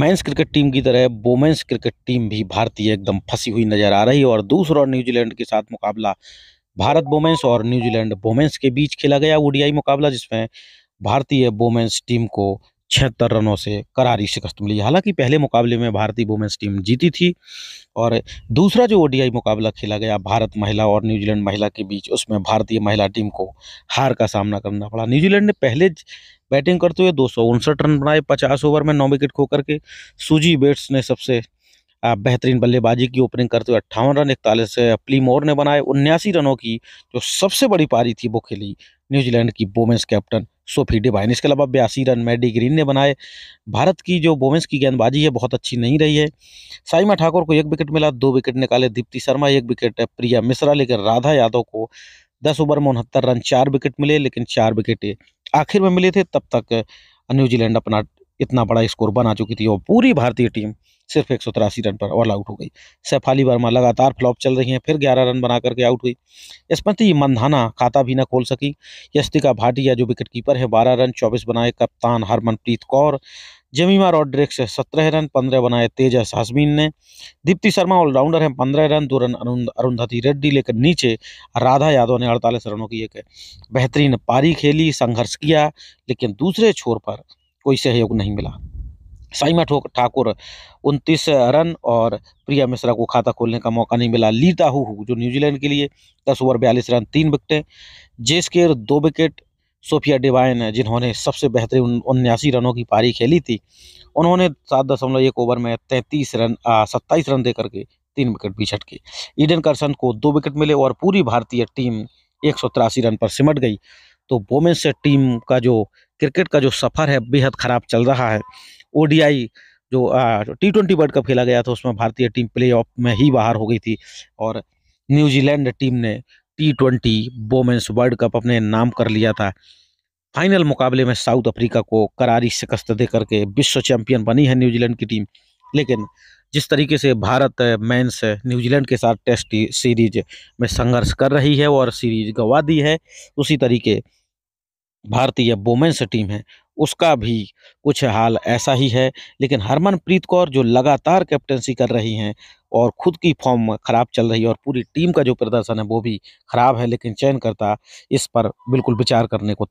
men's cricket team की तरह women's cricket team भी भारतीय एकदम फंसी हुई नज़र आ रही है और दूसरा और न्यूजीलैंड के साथ मुकाबला भारत वोमेंस और न्यूजीलैंड वोमेंस के बीच खेला गया ओडीआई मुकाबला जिसमें भारतीय वोमेंस टीम को छिहत्तर रनों से करारी शिकस्त मिली हालांकि पहले मुकाबले में भारतीय वोमेंस टीम जीती थी और दूसरा जो ओडीआई मुकाबला खेला गया भारत महिला और न्यूजीलैंड महिला के बीच उसमें भारतीय महिला टीम को हार का सामना करना पड़ा न्यूजीलैंड ने पहले बैटिंग करते हुए दो रन बनाए पचास ओवर में नौ विकेट खोकर के सूजी बेट्स ने सबसे बेहतरीन बल्लेबाजी की ओपनिंग करते हुए अट्ठावन रन इकतालीस मोर ने बनाए उन्यासी रनों की जो सबसे बड़ी पारी थी वो खेली न्यूजीलैंड की वोमेंस कैप्टन सोफी डिबाइन इसके अलावा बयासी रन मैडी ग्रीन ने बनाए भारत की जो वोमेंस की गेंदबाजी है बहुत अच्छी नहीं रही है साइमा ठाकुर को एक विकेट मिला दो विकेट निकाले दीप्ति शर्मा एक विकेट प्रिया मिश्रा लेकिन राधा यादव को दस ओवर में उनहत्तर रन चार विकेट मिले लेकिन चार विकेटें आखिर में मिले थे तब तक न्यूजीलैंड अपना इतना बड़ा स्कोर बना चुकी थी और पूरी भारतीय टीम सिर्फ एक रन पर ऑल आउट हो गई सैफाली वर्मा लगातार फ्लॉप चल रही हैं फिर ग्यारह रन बना करके आउट हुई स्मृति मंधाना खाता भी ना खोल सकी यशतिका भाटिया जो विकेट कीपर है बारह रन चौबीस बनाए कप्तान हरमनप्रीत कौर जमीमा रॉड्रिक्स से सत्रह रन पंद्रह बनाए तेजस हासमीन ने दीप्ति शर्मा ऑलराउंडर हैं पंद्रह रन दो रन अरुंधति रेड्डी लेकर नीचे राधा यादव ने अड़तालीस रनों की एक बेहतरीन पारी खेली संघर्ष किया लेकिन दूसरे छोर पर कोई सहयोग नहीं मिला साइमा ठाकुर उनतीस रन और प्रिया मिश्रा को खाता खोलने का मौका नहीं मिला लीटा हु जो न्यूजीलैंड के लिए दस ओवर बयालीस रन तीन विकटें जेस्केर दो विकेट सोफिया डिवाइन है जिन्होंने सबसे बेहतरीन उन्यासी रनों की पारी खेली थी उन्होंने सात दशमलव एक ओवर में तैंतीस रन सत्ताईस रन दे करके तीन विकेट भी छटके ईडन करसन को दो विकेट मिले और पूरी भारतीय टीम एक रन पर सिमट गई तो वोमेंस टीम का जो क्रिकेट का जो सफ़र है बेहद ख़राब चल रहा है ओ जो टी ट्वेंटी वर्ल्ड कप खेला गया था उसमें भारतीय टीम प्ले ऑफ में ही बाहर हो गई थी और न्यूजीलैंड टीम ने T twenty women's World Cup अपने नाम कर लिया था फाइनल मुकाबले में साउथ अफ्रीका को करारी शिकस्त दे करके विश्व चैंपियन बनी है न्यूजीलैंड की टीम लेकिन जिस तरीके से भारत मैंस न्यूजीलैंड के साथ टेस्ट सीरीज में संघर्ष कर रही है और सीरीज गंवा दी है उसी तरीके भारतीय वोमेंस टीम है उसका भी कुछ हाल ऐसा ही है लेकिन हरमनप्रीत कौर जो लगातार कैप्टेंसी कर रही हैं और खुद की फॉर्म ख़राब चल रही है और पूरी टीम का जो प्रदर्शन है वो भी ख़राब है लेकिन चयनकर्ता इस पर बिल्कुल विचार करने को